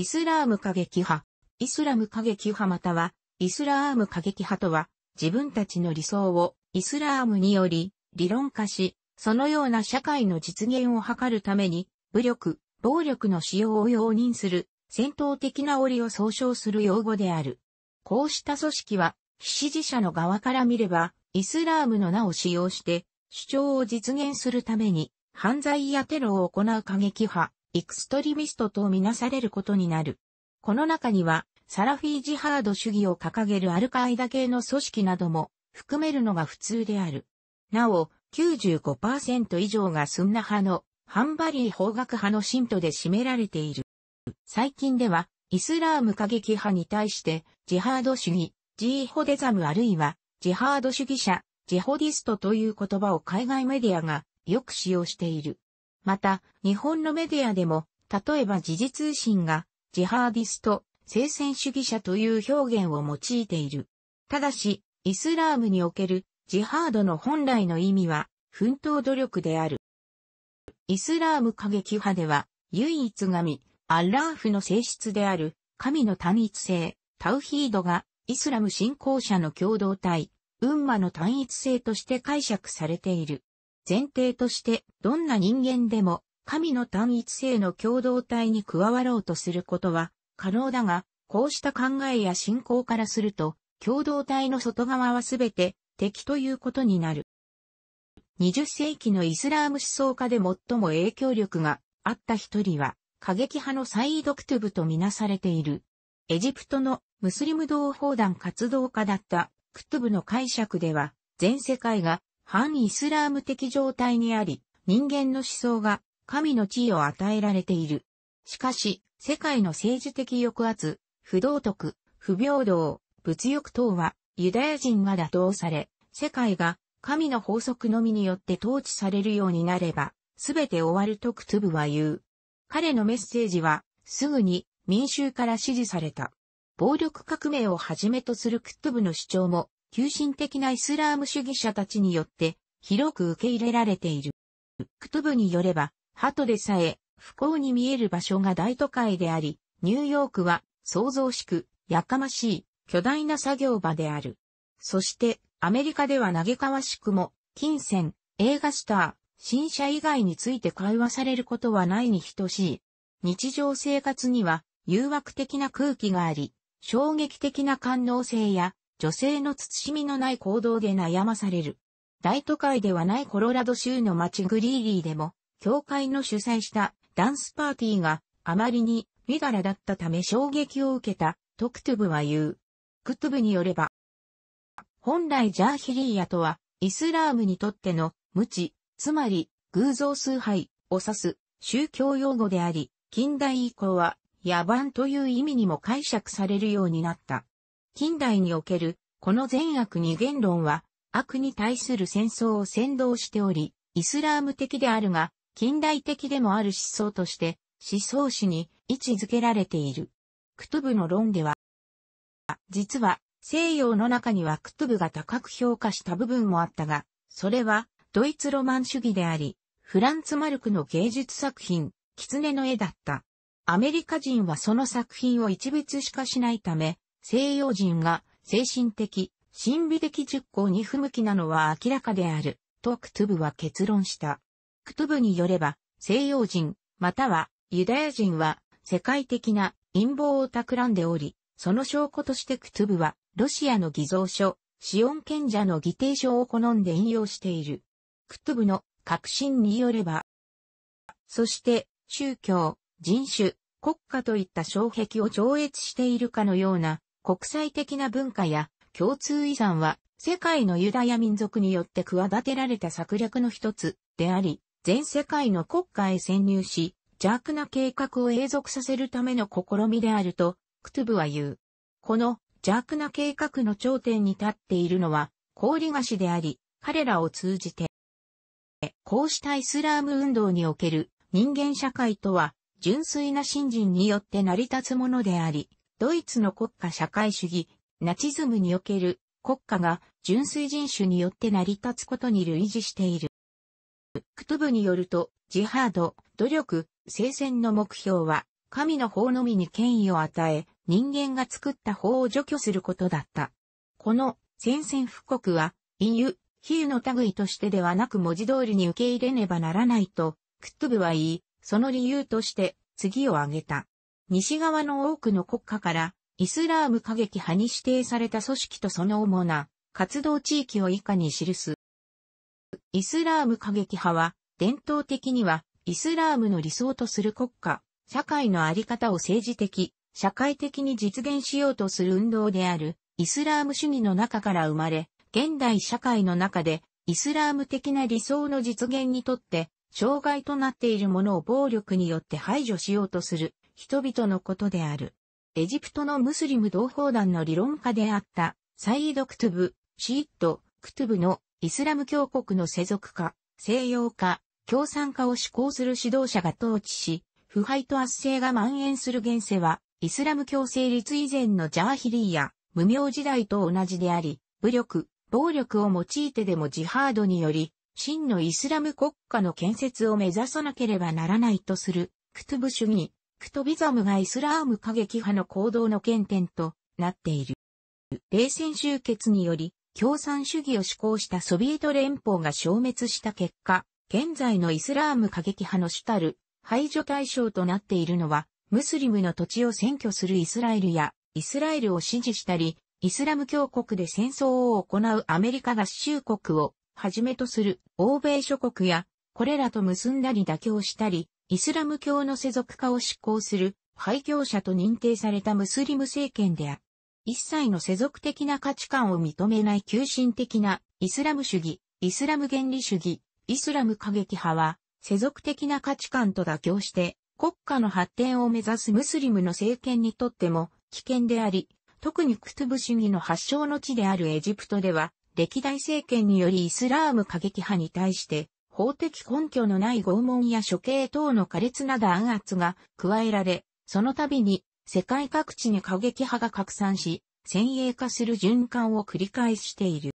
イスラーム過激派、イスラム過激派または、イスラーム過激派とは、自分たちの理想を、イスラームにより、理論化し、そのような社会の実現を図るために、武力、暴力の使用を容認する、戦闘的な折を総称する用語である。こうした組織は、支持者の側から見れば、イスラームの名を使用して、主張を実現するために、犯罪やテロを行う過激派、エクストリミストとみなされることになる。この中には、サラフィージハード主義を掲げるアルカイダ系の組織なども含めるのが普通である。なお、95%以上がスンナ派のハンバリー法学派の信徒で占められている。最近では、イスラーム過激派に対して、ジハード主義、ジーホデザムあるいは、ジハード主義者、ジホディストという言葉を海外メディアがよく使用している。また、日本のメディアでも、例えば時事通信が、ジハーディスト、聖戦主義者という表現を用いている。ただし、イスラームにおけるジハードの本来の意味は、奮闘努力である。イスラーム過激派では、唯一神、アッラーフの性質である、神の単一性、タウヒードが、イスラム信仰者の共同体、ウンマの単一性として解釈されている。前提として、どんな人間でも、神の単一性の共同体に加わろうとすることは可能だが、こうした考えや信仰からすると、共同体の外側はすべて敵ということになる。20世紀のイスラーム思想家で最も影響力があった一人は、過激派のサイードクトゥブとみなされている。エジプトのムスリム同胞団活動家だったクトゥブの解釈では、全世界が反イスラーム的状態にあり、人間の思想が神の地位を与えられている。しかし、世界の政治的抑圧、不道徳、不平等、物欲等はユダヤ人が打倒され、世界が神の法則のみによって統治されるようになれば、すべて終わるとクトゥブは言う。彼のメッセージは、すぐに民衆から支持された。暴力革命をはじめとするクトゥブの主張も、急進的なイスラーム主義者たちによって広く受け入れられている。クトゥブによれば、鳩でさえ不幸に見える場所が大都会であり、ニューヨークは創造しく、やかましい、巨大な作業場である。そして、アメリカでは嘆かわしくも、金銭、映画スター、新車以外について会話されることはないに等しい。日常生活には誘惑的な空気があり、衝撃的な感能性や女性の慎みのない行動で悩まされる。大都会ではないコロラド州の街グリーリーでも、教会の主催したダンスパーティーがあまりに身柄だったため衝撃を受けた、トクトゥブは言う。クトゥブによれば、本来ジャーヒリーヤとは、イスラームにとっての無知、つまり偶像崇拝を指す宗教用語であり、近代以降は野蛮という意味にも解釈されるようになった。近代における、この善悪二元論は、悪に対する戦争を先導しており、イスラーム的であるが、近代的でもある思想として、思想史に位置づけられている。クトゥブの論では、実は西洋の中にはクトゥブが高く評価した部分もあったが、それはドイツロマン主義であり、フランツ・マルクの芸術作品、狐の絵だった。アメリカ人はその作品を一別しかしないため、西洋人が精神的、心理的熟考に不向きなのは明らかである、とクトゥブは結論した。クトゥブによれば、西洋人、またはユダヤ人は世界的な陰謀を企んでおり、その証拠としてクトゥブは、ロシアの偽造書、シオン賢者の議定書を好んで引用している。クトゥブの核心によれば、そして、宗教、人種、国家といった障壁を超越しているかのような国際的な文化や共通遺産は世界のユダヤ民族によって企てられた策略の一つであり、全世界の国家へ潜入し、邪悪な計画を永続させるための試みであると、クトゥブは言う。この邪悪な計画の頂点に立っているのは、氷菓子であり、彼らを通じて、こうしたイスラーム運動における人間社会とは、純粋な信心によって成り立つものであり、ドイツの国家社会主義、ナチズムにおける国家が純粋人種によって成り立つことに類似している。クトゥブによると、ジハード、努力、聖戦の目標は、神の法のみに権威を与え、人間が作った法を除去することだった。この、宣戦布告は、隠喩、比喩の類としてではなく文字通りに受け入れねばならないと、クトゥブは言い、その理由として、次を挙げた。西側の多くの国家からイスラーム過激派に指定された組織とその主な活動地域を以下に記す。イスラーム過激派は伝統的にはイスラームの理想とする国家、社会のあり方を政治的、社会的に実現しようとする運動であるイスラーム主義の中から生まれ、現代社会の中でイスラーム的な理想の実現にとって障害となっているものを暴力によって排除しようとする人々のことである。エジプトのムスリム同胞団の理論家であった、サイード・クトゥブ、シーット、クトゥブのイスラム教国の世俗化、西洋化、共産化を志向する指導者が統治し、腐敗と圧政が蔓延する現世は、イスラム教成立以前のジャーヒリーや無名時代と同じであり、武力、暴力を用いてでもジハードにより、真のイスラム国家の建設を目指さなければならないとする、クトゥブ主義、クトビザムがイスラーム過激派の行動の原点となっている。冷戦終結により、共産主義を志向したソビエト連邦が消滅した結果、現在のイスラーム過激派の主たる排除対象となっているのは、ムスリムの土地を占拠するイスラエルや、イスラエルを支持したり、イスラム教国で戦争を行うアメリカ合衆国をはじめとする欧米諸国や、これらと結んだり妥協したり、イスラム教の世俗化を執行する廃教者と認定されたムスリム政権である。一切の世俗的な価値観を認めない急進的なイスラム主義、イスラム原理主義、イスラム過激派は世俗的な価値観と妥協して国家の発展を目指すムスリムの政権にとっても危険であり、特にクトゥブ主義の発祥の地であるエジプトでは歴代政権によりイスラーム過激派に対して法的根拠のない拷問や処刑等の苛烈な弾圧が加えられ、その度に世界各地に過激派が拡散し、先鋭化する循環を繰り返している。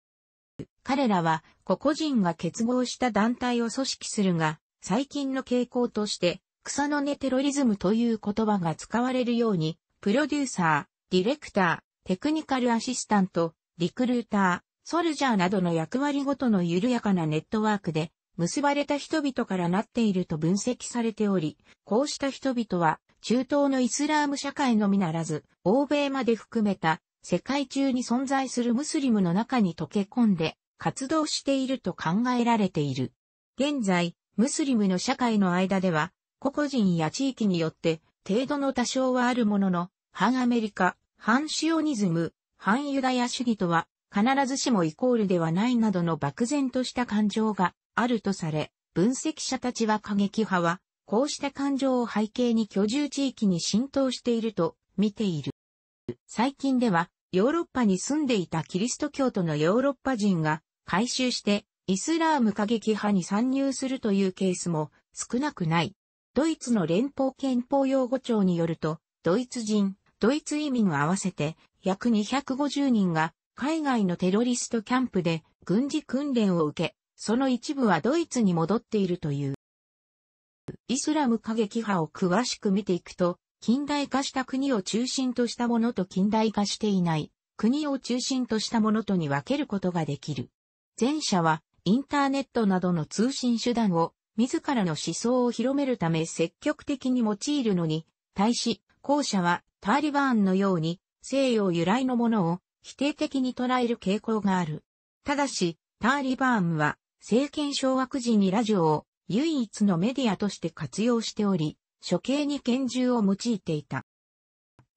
彼らは個々人が結合した団体を組織するが、最近の傾向として、草の根テロリズムという言葉が使われるように、プロデューサー、ディレクター、テクニカルアシスタント、リクルーター、ソルジャーなどの役割ごとの緩やかなネットワークで、結ばれた人々からなっていると分析されており、こうした人々は、中東のイスラーム社会のみならず、欧米まで含めた、世界中に存在するムスリムの中に溶け込んで、活動していると考えられている。現在、ムスリムの社会の間では、個々人や地域によって、程度の多少はあるものの、反アメリカ、反シオニズム、反ユダヤ主義とは、必ずしもイコールではないなどの漠然とした感情があるとされ、分析者たちは過激派は、こうした感情を背景に居住地域に浸透していると見ている。最近では、ヨーロッパに住んでいたキリスト教徒のヨーロッパ人が回収してイスラーム過激派に参入するというケースも少なくない。ドイツの連邦憲法擁護庁によると、ドイツ人、ドイツ移民合わせて約250人が海外のテロリストキャンプで軍事訓練を受け、その一部はドイツに戻っているという。イスラム過激派を詳しく見ていくと、近代化した国を中心としたものと近代化していない国を中心としたものとに分けることができる。前者はインターネットなどの通信手段を自らの思想を広めるため積極的に用いるのに、対し後者はタリバーンのように西洋由来のものを否定的に捉える傾向がある。ただし、ターリバーンは政権掌握時にラジオを唯一のメディアとして活用しており、処刑に拳銃を用いていた。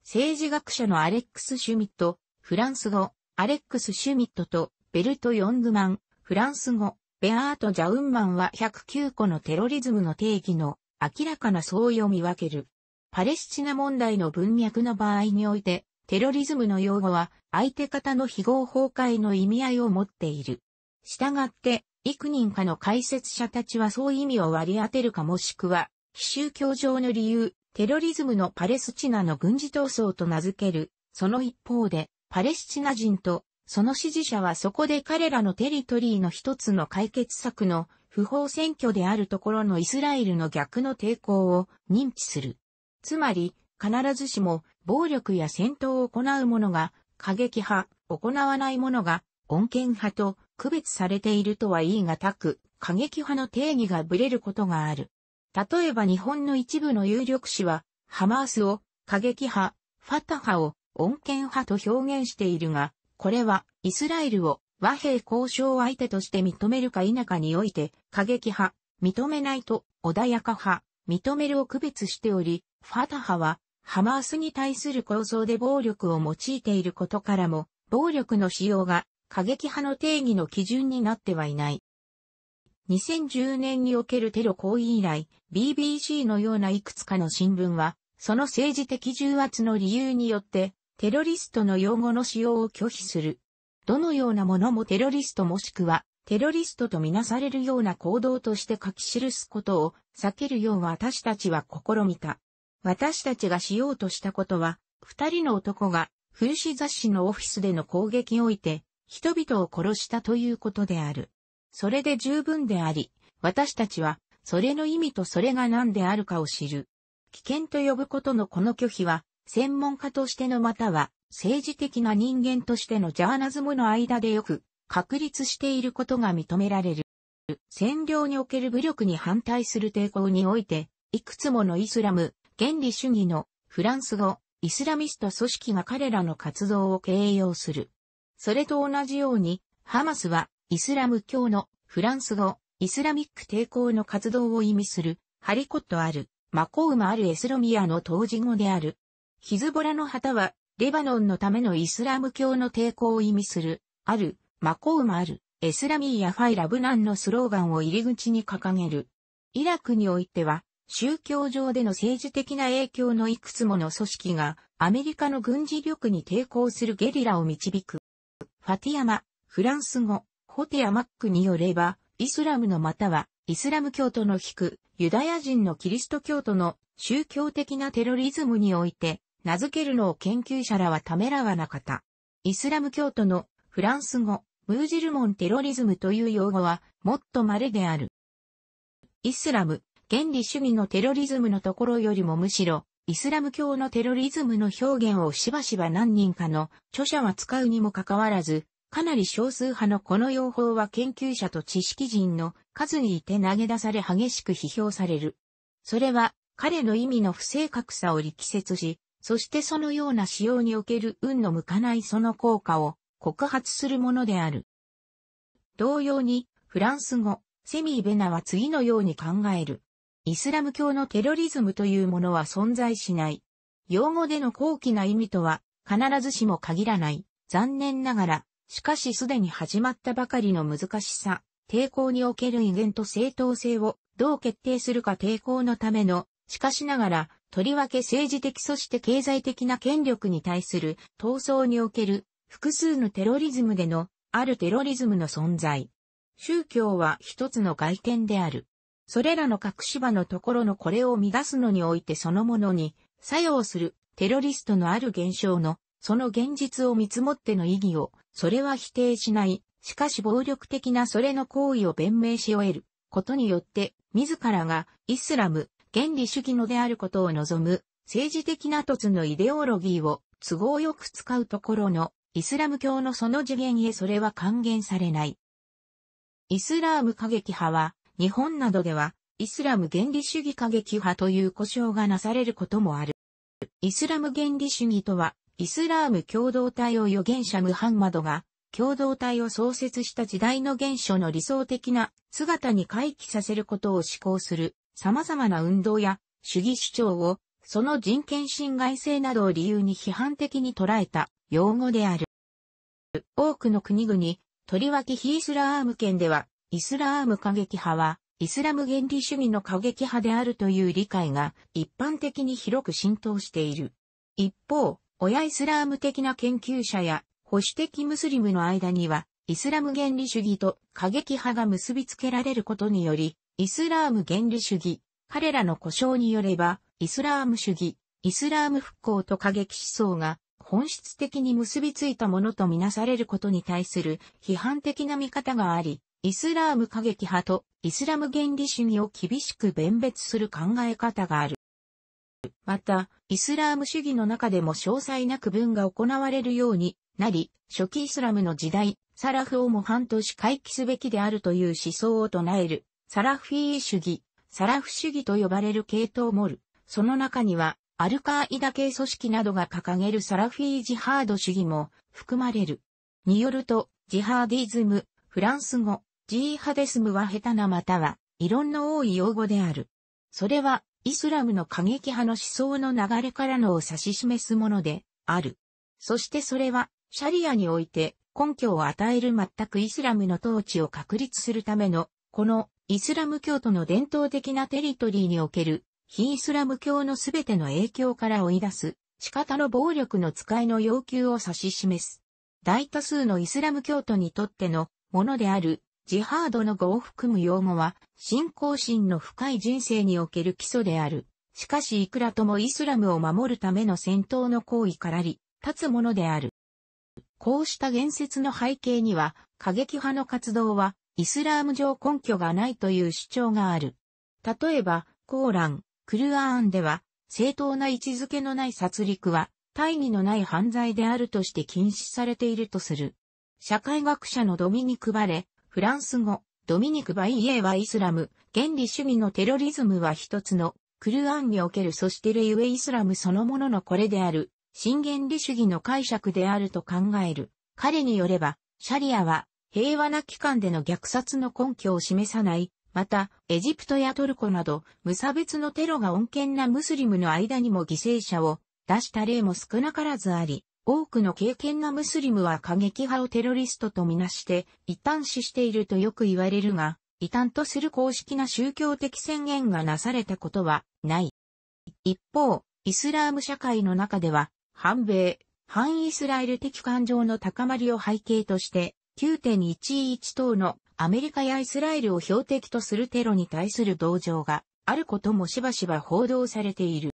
政治学者のアレックス・シュミット、フランス語、アレックス・シュミットとベルト・ヨングマン、フランス語、ベアート・ジャウンマンは109個のテロリズムの定義の明らかな相違を見分ける。パレスチナ問題の文脈の場合において、テロリズムの用語は相手方の非合法解の意味合いを持っている。したがって、幾人かの解説者たちはそう意味を割り当てるかもしくは、非宗教上の理由、テロリズムのパレスチナの軍事闘争と名付ける。その一方で、パレスチナ人と、その支持者はそこで彼らのテリトリーの一つの解決策の不法選挙であるところのイスラエルの逆の抵抗を認知する。つまり、必ずしも暴力や戦闘を行う者が過激派、行わない者が穏健派と区別されているとは言い難く、過激派の定義がぶれることがある。例えば日本の一部の有力紙は、ハマースを過激派、ファタ派を穏健派と表現しているが、これはイスラエルを和平交渉相手として認めるか否かにおいて、過激派、認めないと穏やか派、認めるを区別しており、ファタ派はハマースに対する構造で暴力を用いていることからも、暴力の使用が過激派の定義の基準になってはいない。2010年におけるテロ行為以来、BBC のようないくつかの新聞は、その政治的重圧の理由によって、テロリストの用語の使用を拒否する。どのようなものもテロリストもしくは、テロリストとみなされるような行動として書き記すことを避けるよう私たちは試みた。私たちがしようとしたことは、二人の男が、風刺雑誌のオフィスでの攻撃において、人々を殺したということである。それで十分であり、私たちは、それの意味とそれが何であるかを知る。危険と呼ぶことのこの拒否は、専門家としてのまたは、政治的な人間としてのジャーナズムの間でよく、確立していることが認められる。占領における武力に反対する抵抗において、いくつものイスラム、原理主義の、フランス語、イスラミスト組織が彼らの活動を形容する。それと同じように、ハマスはイスラム教のフランス語、イスラミック抵抗の活動を意味する、ハリコットある、マコウマあるエスロミアの当時語である。ヒズボラの旗は、レバノンのためのイスラム教の抵抗を意味する、ある、マコウマある、エスラミーやファイラブナンのスローガンを入り口に掲げる。イラクにおいては、宗教上での政治的な影響のいくつもの組織が、アメリカの軍事力に抵抗するゲリラを導く。ファティアマ、フランス語、ホテアマックによれば、イスラムのまたは、イスラム教徒の引く、ユダヤ人のキリスト教徒の宗教的なテロリズムにおいて、名付けるのを研究者らはためらわなかった。イスラム教徒のフランス語、ムージルモンテロリズムという用語は、もっと稀である。イスラム、原理主義のテロリズムのところよりもむしろ、イスラム教のテロリズムの表現をしばしば何人かの著者は使うにもかかわらず、かなり少数派のこの用法は研究者と知識人の数にいて投げ出され激しく批評される。それは彼の意味の不正確さを力説し、そしてそのような使用における運の向かないその効果を告発するものである。同様に、フランス語、セミーベナは次のように考える。イスラム教のテロリズムというものは存在しない。用語での高貴な意味とは必ずしも限らない。残念ながら、しかしすでに始まったばかりの難しさ、抵抗における威厳と正当性をどう決定するか抵抗のための、しかしながら、とりわけ政治的そして経済的な権力に対する闘争における複数のテロリズムでのあるテロリズムの存在。宗教は一つの外見である。それらの隠し場のところのこれを乱すのにおいてそのものに作用するテロリストのある現象のその現実を見積もっての意義を、それは否定しない、しかし暴力的なそれの行為を弁明し終えることによって、自らがイスラム、原理主義のであることを望む、政治的な凸のイデオロギーを都合よく使うところの、イスラム教のその次元へそれは還元されない。イスラーム過激派は、日本などでは、イスラム原理主義過激派という呼称がなされることもある。イスラム原理主義とは、イスラーム共同体を預言者ムハンマドが、共同体を創設した時代の原初の理想的な姿に回帰させることを志向する様々な運動や主義主張をその人権侵害性などを理由に批判的に捉えた用語である。多くの国々、とりわけ非イスラーム圏ではイスラーム過激派は、イスラム原理主義の過激派であるという理解が一般的に広く浸透している。一方、親イスラーム的な研究者や保守的ムスリムの間には、イスラム原理主義と過激派が結びつけられることにより、イスラーム原理主義、彼らの故障によれば、イスラーム主義、イスラーム復興と過激思想が本質的に結びついたものとみなされることに対する批判的な見方があり、イスラーム過激派とイスラム原理主義を厳しく弁別する考え方がある。また、イスラーム主義の中でも詳細な区分が行われるようになり、初期イスラムの時代、サラフを模範とし回帰すべきであるという思想を唱える、サラフィー主義、サラフ主義と呼ばれる系統もる。その中には、アルカーイダ系組織などが掲げるサラフィージハード主義も含まれる。によると、ジハーディズム、フランス語、ジーハデスムは下手なまたは、異論の多い用語である。それは、イスラムの過激派の思想の流れからのを指し示すもので、ある。そしてそれは、シャリアにおいて、根拠を与える全くイスラムの統治を確立するための、この、イスラム教徒の伝統的なテリトリーにおける、非イスラム教のすべての影響から追い出す、仕方の暴力の使いの要求を指し示す。大多数のイスラム教徒にとってのものであるジハードの語を含む用語は、信仰心の深い人生における基礎である。しかしいくらともイスラムを守るための戦闘の行為からり、立つものである。こうした言説の背景には、過激派の活動は、イスラーム上根拠がないという主張がある。例えば、コーラン、クルアーンでは、正当な位置づけのない殺戮は、大義のない犯罪であるとして禁止されているとする。社会学者のドミニク・バレ、フランス語、ドミニク・バイエーはイスラム、原理主義のテロリズムは一つの、クルアンにおけるそしてレイウェイスラムそのもののこれである、新原理主義の解釈であると考える。彼によれば、シャリアは、平和な期間での虐殺の根拠を示さない、また、エジプトやトルコなど、無差別のテロが穏健なムスリムの間にも犠牲者を出した例も少なからずあり、多くの敬虔なムスリムは過激派をテロリストとみなして一端死しているとよく言われるが、異端とする公式な宗教的宣言がなされたことはない。一方、イスラーム社会の中では、反米、反イスラエル的感情の高まりを背景として、9.11等のアメリカやイスラエルを標的とするテロに対する同情があることもしばしば報道されている。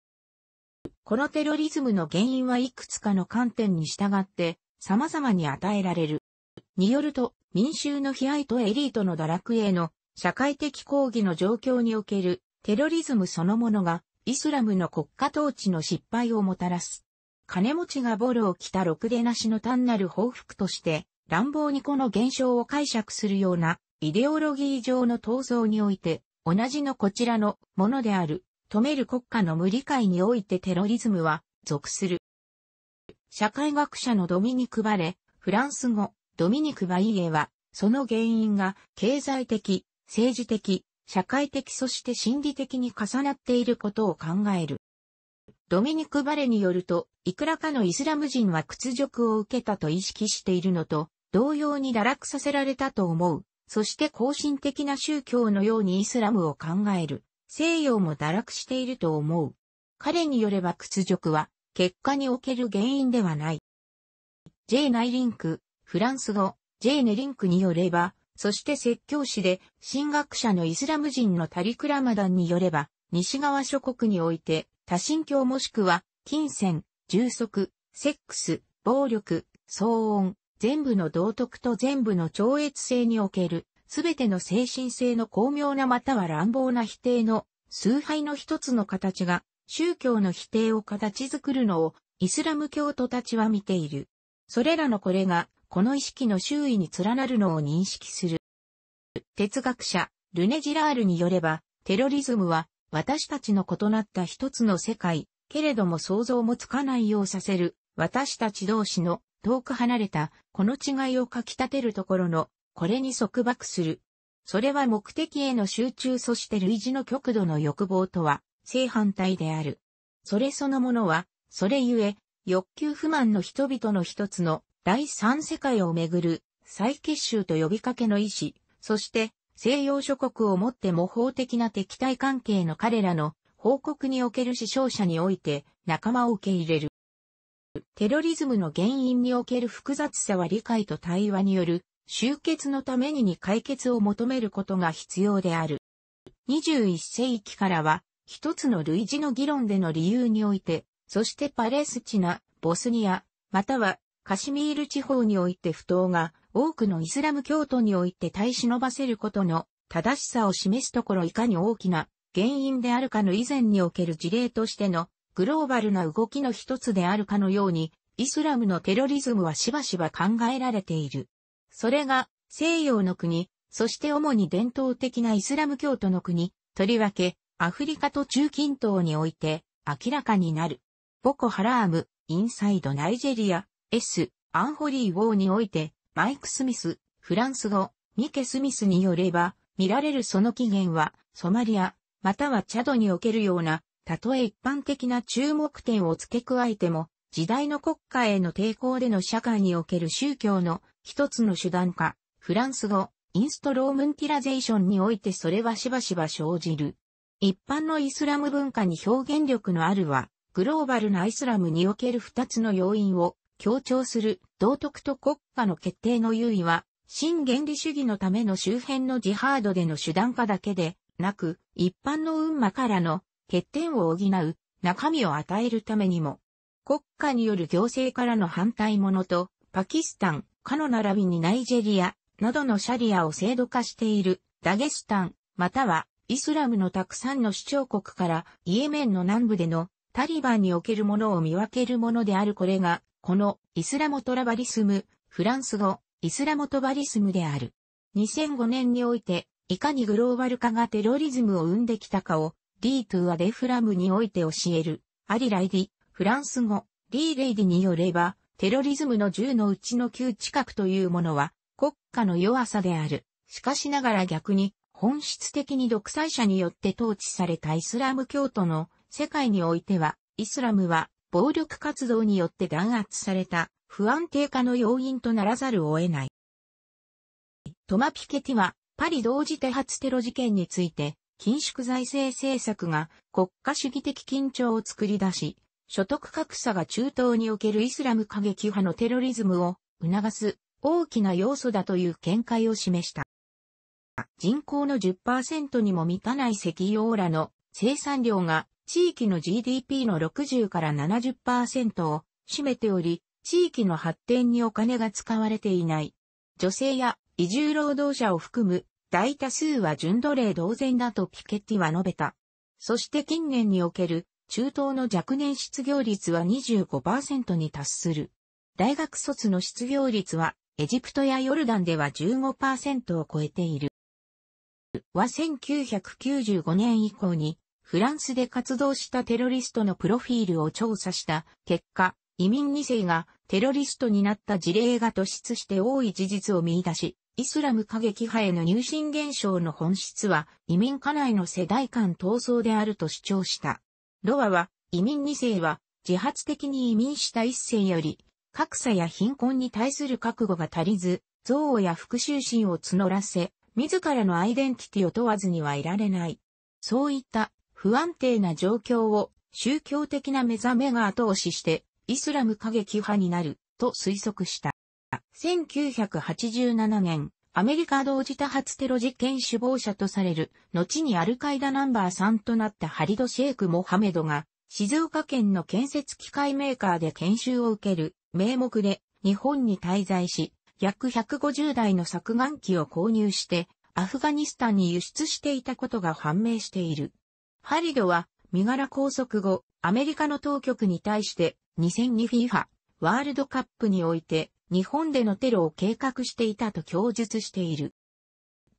このテロリズムの原因はいくつかの観点に従って様々に与えられる。によると、民衆の悲哀とエリートの堕落への社会的抗議の状況におけるテロリズムそのものがイスラムの国家統治の失敗をもたらす。金持ちがボロを着たろくでなしの単なる報復として乱暴にこの現象を解釈するようなイデオロギー上の闘争において同じのこちらのものである止める国家の無理解においてテロリズムは属する。社会学者のドミニク・バレ、フランス語、ドミニク・バイエは、その原因が経済的、政治的、社会的そして心理的に重なっていることを考える。ドミニク・バレによると、いくらかのイスラム人は屈辱を受けたと意識しているのと、同様に堕落させられたと思う。そして後進的な宗教のようにイスラムを考える。西洋も堕落していると思う。彼によれば屈辱は、結果における原因ではない。J. ナイリンク、フランス語、J. ネリンクによれば、そして説教師で、神学者のイスラム人のタリクラマダンによれば、西側諸国において、多神教もしくは、金銭、充足、セックス、暴力、騒音、全部の道徳と全部の超越性におけるすべての精神性の巧妙なまたは乱暴な否定の崇拝の一つの形が宗教の否定を形作るのをイスラム教徒たちは見ている。それらのこれがこの意識の周囲に連なるのを認識する。哲学者、ルネ・ジラールによれば、テロリズムは私たちの異なった一つの世界、けれども想像もつかないようさせる、私たち同士の遠く離れた、この違いをかき立てるところのこれに束縛する。それは目的への集中そして類似の極度の欲望とは正反対である。それそのものは、それゆえ、欲求不満の人々の一つの第三世界をめぐる再結集と呼びかけの意志、そして西洋諸国をもって模倣的な敵対関係の彼らの報告における死傷者において仲間を受け入れる。テロリズムの原因における複雑さは理解と対話による終結のためにに解決を求めることが必要である。21世紀からは、一つの類似の議論での理由において、そしてパレスチナ、ボスニア、またはカシミール地方において不当が多くのイスラム教徒において耐え忍ばせることの正しさを示すところいかに大きな原因であるかの以前における事例としてのグローバルな動きの一つであるかのように、イスラムのテロリズムはしばしば考えられている。それが西洋の国、そして主に伝統的なイスラム教徒の国、とりわけ、アフリカと中近東において明らかになる。ボコ・ハラーム、インサイド・ナイジェリア、S、アンホリー・ウォーにおいて、マイク・スミス、フランス語、ミケ・スミスによれば、見られるその起源は、ソマリア、またはチャドにおけるような、たとえ一般的な注目点を付け加えても、時代の国家への抵抗での社会における宗教の一つの手段か、フランス語、インストロームンティラゼーションにおいてそれはしばしば生じる。一般のイスラム文化に表現力のあるは、グローバルなイスラムにおける二つの要因を強調する道徳と国家の決定の優位は、新原理主義のための周辺のジハードでの手段化だけでなく、一般の運馬からの欠点を補う中身を与えるためにも、国家による行政からの反対者と、パキスタン、他の並びにナイジェリアなどのシャリアを制度化しているダゲスタン、またはイスラムのたくさんの主張国からイエメンの南部でのタリバンにおけるものを見分けるものであるこれが、このイスラモトラバリスム、フランス語、イスラモトバリスムである。2005年において、いかにグローバル化がテロリズムを生んできたかを、リートゥア・デフラムにおいて教える、アリライディ、フランス語、リーレイディによれば、テロリズムの銃のうちの旧近くというものは、国家の弱さである。しかしながら逆に、本質的に独裁者によって統治されたイスラム教徒の世界においては、イスラムは暴力活動によって弾圧された不安定化の要因とならざるを得ない。トマ・ピケティは、パリ同時多発テロ事件について、緊縮財政政策が国家主義的緊張を作り出し、所得格差が中東におけるイスラム過激派のテロリズムを促す大きな要素だという見解を示した。人口の10%にも満たない石油オーラの生産量が地域の GDP の60から70%を占めており、地域の発展にお金が使われていない。女性や移住労働者を含む大多数は純奴隷同然だとピケティは述べた。そして近年における中東の若年失業率は25%に達する。大学卒の失業率は、エジプトやヨルダンでは15%を超えている。は1995年以降に、フランスで活動したテロリストのプロフィールを調査した結果、移民2世がテロリストになった事例が突出して多い事実を見出し、イスラム過激派への入信現象の本質は移民家内の世代間闘争であると主張した。ロアは、移民2世は、自発的に移民した1世より、格差や貧困に対する覚悟が足りず、憎悪や復讐心を募らせ、自らのアイデンティティを問わずにはいられない。そういった不安定な状況を宗教的な目覚めが後押ししてイスラム過激派になると推測した。1987年、アメリカ同時多発テロ事件首謀者とされる、後にアルカイダナンバー3となったハリド・シェイク・モハメドが、静岡県の建設機械メーカーで研修を受ける名目で日本に滞在し、約150台の削岩機を購入して、アフガニスタンに輸出していたことが判明している。ハリドは、身柄拘束後、アメリカの当局に対して、2002FIFA ワールドカップにおいて、日本でのテロを計画していたと供述している。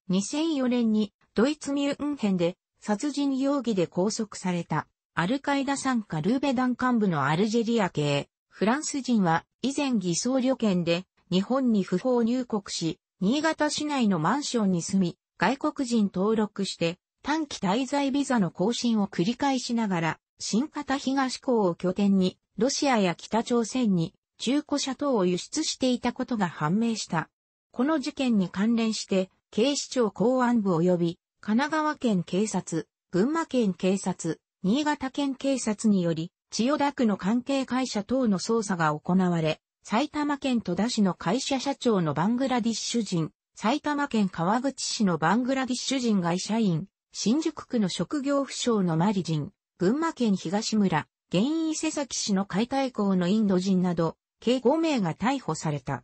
2004年にドイツミュンヘンで殺人容疑で拘束されたアルカイダ参加ルーベダン幹部のアルジェリア系フランス人は以前偽装旅券で日本に不法入国し、新潟市内のマンションに住み、外国人登録して短期滞在ビザの更新を繰り返しながら、新型東港を拠点に、ロシアや北朝鮮に中古車等を輸出していたことが判明した。この事件に関連して、警視庁公安部及び、神奈川県警察、群馬県警察、新潟県警察により、千代田区の関係会社等の捜査が行われ、埼玉県戸田市の会社社長のバングラディッシュ人、埼玉県川口市のバングラディッシュ人会社員、新宿区の職業不詳のマリ人、群馬県東村、現伊勢崎市の解体工のインド人など、計5名が逮捕された。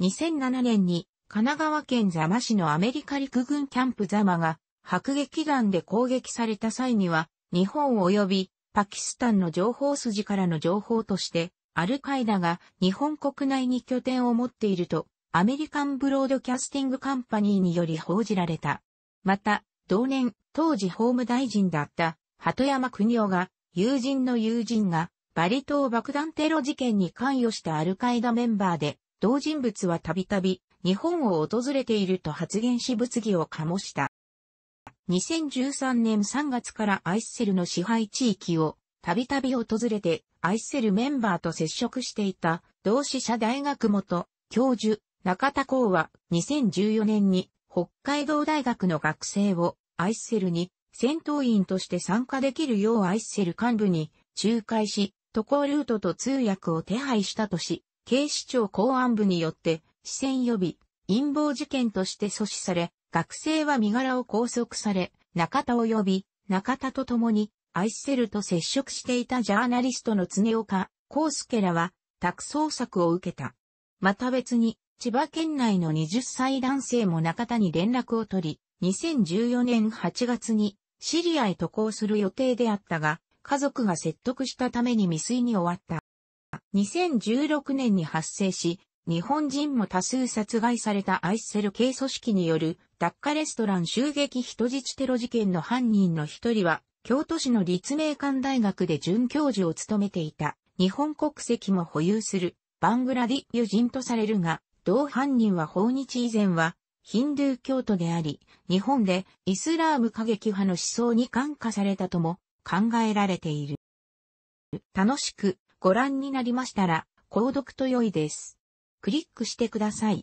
2007年に神奈川県座間市のアメリカ陸軍キャンプ座間が迫撃弾で攻撃された際には日本及びパキスタンの情報筋からの情報としてアルカイダが日本国内に拠点を持っているとアメリカンブロードキャスティングカンパニーにより報じられた。また、同年、当時法務大臣だった鳩山邦夫が友人の友人がバリ島爆弾テロ事件に関与したアルカイダメンバーで、同人物はたびたび日本を訪れていると発言し物議を醸した。2013年3月からアイスセルの支配地域をたびたび訪れてアイスセルメンバーと接触していた同志社大学元教授中田光は2014年に北海道大学の学生をアイスセルに戦闘員として参加できるようアイスセル幹部に仲介し、渡航ルートと通訳を手配したとし、警視庁公安部によって、視線予備、陰謀事件として阻止され、学生は身柄を拘束され、中田及び、中田と共に、アイスセルと接触していたジャーナリストの常岡、康介らは、宅捜索を受けた。また別に、千葉県内の20歳男性も中田に連絡を取り、2014年8月にシリアへ渡航する予定であったが、家族が説得したために未遂に終わった。2016年に発生し、日本人も多数殺害されたアイセル系組織による、ダッカレストラン襲撃人質テロ事件の犯人の一人は、京都市の立命館大学で准教授を務めていた、日本国籍も保有する、バングラディ友人とされるが、同犯人は訪日以前は、ヒンドゥー教徒であり、日本でイスラーム過激派の思想に感化されたとも考えられている。楽しくご覧になりましたら、購読と良いです。クリックしてください。